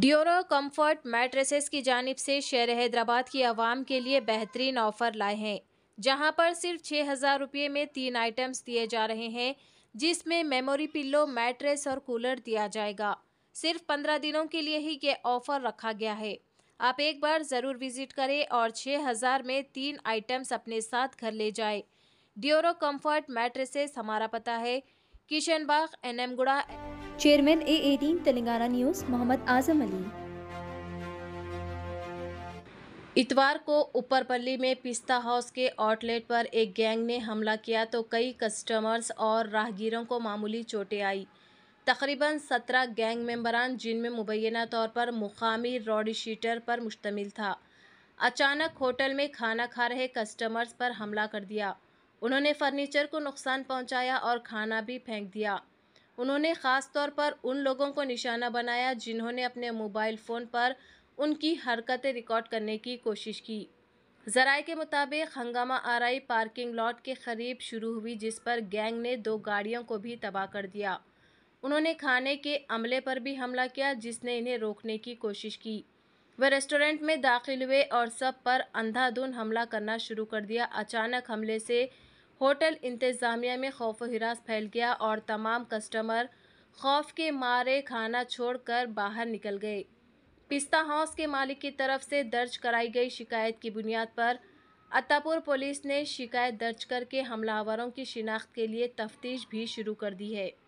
ड्योरो comfort mattresses की जानब से शहर हैदराबाद की आवाम के लिए बेहतरीन ऑफ़र लाए हैं जहां पर सिर्फ छः हज़ार रुपये में तीन आइटम्स दिए जा रहे हैं जिसमें मेमोरी पिल्लो मैट्रेस और कूलर दिया जाएगा सिर्फ पंद्रह दिनों के लिए ही ये ऑफ़र रखा गया है आप एक बार ज़रूर विज़िट करें और छः हज़ार में तीन आइटम्स अपने साथ घर ले जाए ड्योरो कम्फर्ट मैट्रेसेस हमारा पता है Kishan Bagh M Guda chairman A eighteen Telangana news Mohammed Azam Ali इतवार को ऊपरपल्ली में पिस्ता हाउस के आउटलेट पर एक गैंग ने हमला किया तो कई कस्टमर्स और राहगीरों को मामूली चोटें आई तकरीबन सत्रह गैंग मेंबरान जिनमें मुबैना तौर पर मुकामी रॉड शीटर पर मुश्तमिल था अचानक होटल में खाना खा रहे कस्टमर्स पर हमला कर दिया उन्होंने फर्नीचर को नुकसान पहुंचाया और खाना भी फेंक दिया उन्होंने ख़ास तौर पर उन लोगों को निशाना बनाया जिन्होंने अपने मोबाइल फ़ोन पर उनकी हरकतें रिकॉर्ड करने की कोशिश की जराए के मुताबिक हंगामा आरई पार्किंग लॉट के करीब शुरू हुई जिस पर गैंग ने दो गाड़ियों को भी तबाह कर दिया उन्होंने खाने के अमले पर भी हमला किया जिसने इन्हें रोकने की कोशिश की वे रेस्टोरेंट में दाखिल हुए और सब पर अंधाधुंध हमला करना शुरू कर दिया अचानक हमले से होटल इंतज़ामिया में खौफ हिरास फैल गया और तमाम कस्टमर खौफ के मारे खाना छोड़कर बाहर निकल गए पिस्ता हाउस के मालिक की तरफ से दर्ज कराई गई शिकायत की बुनियाद पर अतापुर पुलिस ने शिकायत दर्ज करके हमलावरों की शिनाख्त के लिए तफ्तीश भी शुरू कर दी है